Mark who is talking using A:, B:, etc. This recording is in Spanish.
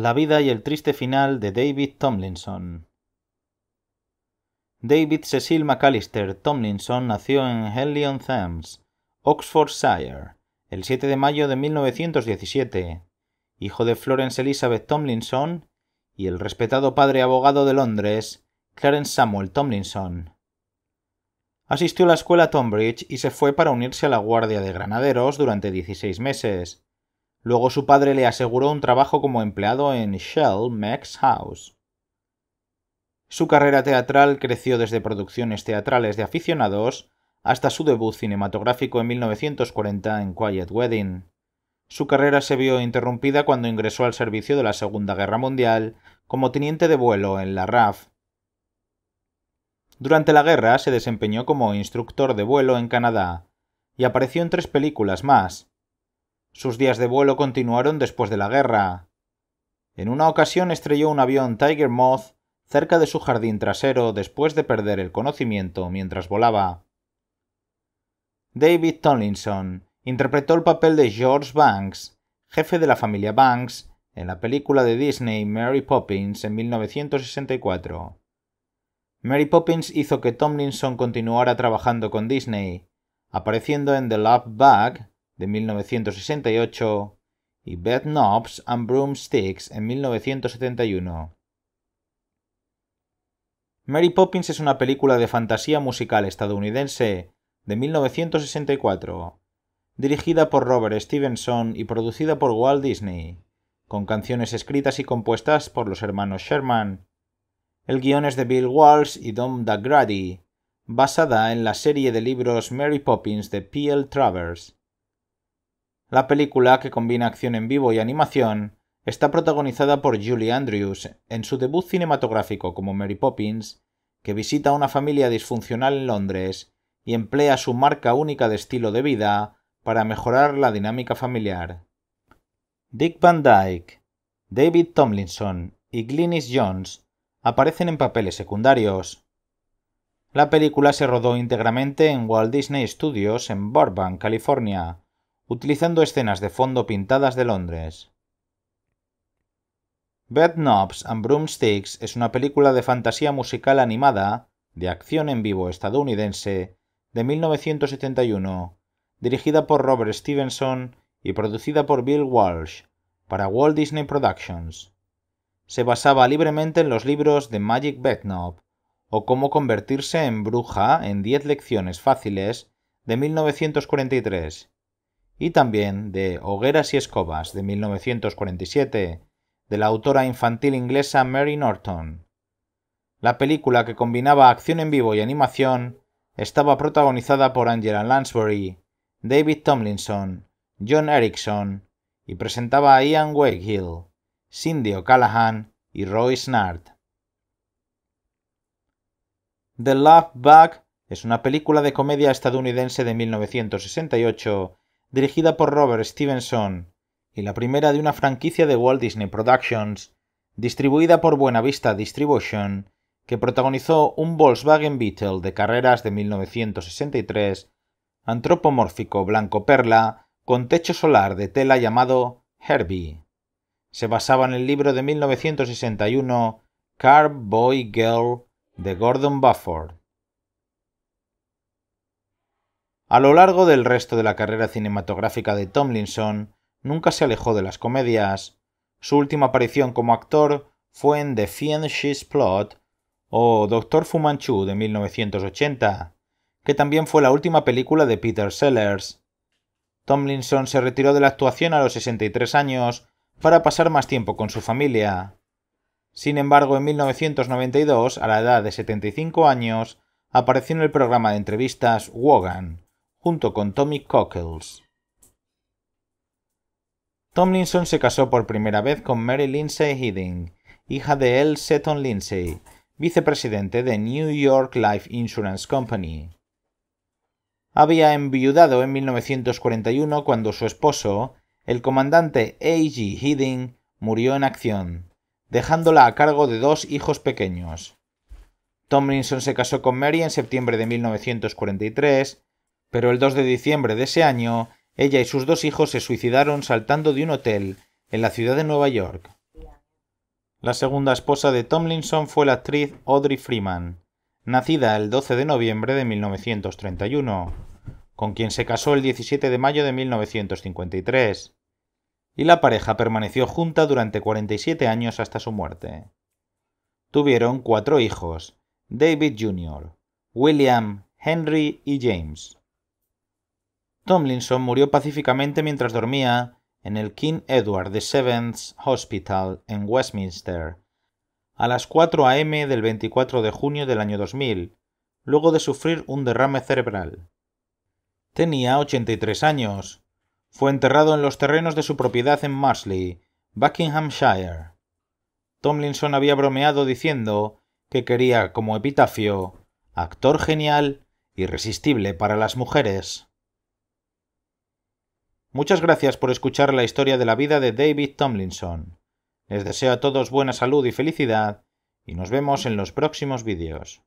A: La vida y el triste final de David Tomlinson. David Cecil McAllister Tomlinson nació en Henley-on Thames, Oxfordshire, el 7 de mayo de 1917, hijo de Florence Elizabeth Tomlinson y el respetado padre abogado de Londres, Clarence Samuel Tomlinson. Asistió a la escuela Tonbridge y se fue para unirse a la Guardia de Granaderos durante 16 meses Luego su padre le aseguró un trabajo como empleado en Shell Max House. Su carrera teatral creció desde producciones teatrales de aficionados hasta su debut cinematográfico en 1940 en Quiet Wedding. Su carrera se vio interrumpida cuando ingresó al servicio de la Segunda Guerra Mundial como teniente de vuelo en la RAF. Durante la guerra se desempeñó como instructor de vuelo en Canadá y apareció en tres películas más, sus días de vuelo continuaron después de la guerra. En una ocasión estrelló un avión Tiger Moth cerca de su jardín trasero después de perder el conocimiento mientras volaba. David Tomlinson interpretó el papel de George Banks, jefe de la familia Banks, en la película de Disney Mary Poppins en 1964. Mary Poppins hizo que Tomlinson continuara trabajando con Disney, apareciendo en The Love Bug de 1968 y Bed Knobs and Broomsticks en 1971. Mary Poppins es una película de fantasía musical estadounidense de 1964, dirigida por Robert Stevenson y producida por Walt Disney, con canciones escritas y compuestas por los hermanos Sherman. El guion es de Bill Walsh y Dom Dagrady, basada en la serie de libros Mary Poppins de P. Travers, la película, que combina acción en vivo y animación, está protagonizada por Julie Andrews en su debut cinematográfico como Mary Poppins, que visita a una familia disfuncional en Londres y emplea su marca única de estilo de vida para mejorar la dinámica familiar. Dick Van Dyke, David Tomlinson y Glynis Jones aparecen en papeles secundarios. La película se rodó íntegramente en Walt Disney Studios en Burbank, California, utilizando escenas de fondo pintadas de Londres. Bedknobs Knobs and Broomsticks es una película de fantasía musical animada de acción en vivo estadounidense de 1971, dirigida por Robert Stevenson y producida por Bill Walsh para Walt Disney Productions. Se basaba libremente en los libros de Magic Bedknob o Cómo convertirse en bruja en 10 lecciones fáciles de 1943 y también de Hogueras y Escobas de 1947, de la autora infantil inglesa Mary Norton. La película que combinaba acción en vivo y animación estaba protagonizada por Angela Lansbury, David Tomlinson, John Erickson y presentaba a Ian Wakehill, Cindy O'Callaghan y Roy Snart. The Love Bug es una película de comedia estadounidense de 1968 dirigida por Robert Stevenson, y la primera de una franquicia de Walt Disney Productions, distribuida por Buena Vista Distribution, que protagonizó un Volkswagen Beetle de carreras de 1963, antropomórfico blanco perla, con techo solar de tela llamado Herbie. Se basaba en el libro de 1961 Car Boy Girl de Gordon Bufford. A lo largo del resto de la carrera cinematográfica de Tomlinson, nunca se alejó de las comedias. Su última aparición como actor fue en The She's Plot o Doctor Fumanchu de 1980, que también fue la última película de Peter Sellers. Tomlinson se retiró de la actuación a los 63 años para pasar más tiempo con su familia. Sin embargo, en 1992, a la edad de 75 años, apareció en el programa de entrevistas Wogan, junto con Tommy Cockles. Tomlinson se casó por primera vez con Mary Lindsay Heading... hija de L. Seton Lindsay, vicepresidente de New York Life Insurance Company. Había enviudado en 1941 cuando su esposo, el comandante A.G. Heeding, murió en acción, dejándola a cargo de dos hijos pequeños. Tomlinson se casó con Mary en septiembre de 1943 pero el 2 de diciembre de ese año, ella y sus dos hijos se suicidaron saltando de un hotel en la ciudad de Nueva York. La segunda esposa de Tomlinson fue la actriz Audrey Freeman, nacida el 12 de noviembre de 1931, con quien se casó el 17 de mayo de 1953, y la pareja permaneció junta durante 47 años hasta su muerte. Tuvieron cuatro hijos, David Jr., William, Henry y James. Tomlinson murió pacíficamente mientras dormía en el King Edward VII Hospital en Westminster a las 4 a.m. del 24 de junio del año 2000, luego de sufrir un derrame cerebral. Tenía 83 años. Fue enterrado en los terrenos de su propiedad en Marsley, Buckinghamshire. Tomlinson había bromeado diciendo que quería como epitafio actor genial, irresistible para las mujeres. Muchas gracias por escuchar la historia de la vida de David Tomlinson. Les deseo a todos buena salud y felicidad, y nos vemos en los próximos vídeos.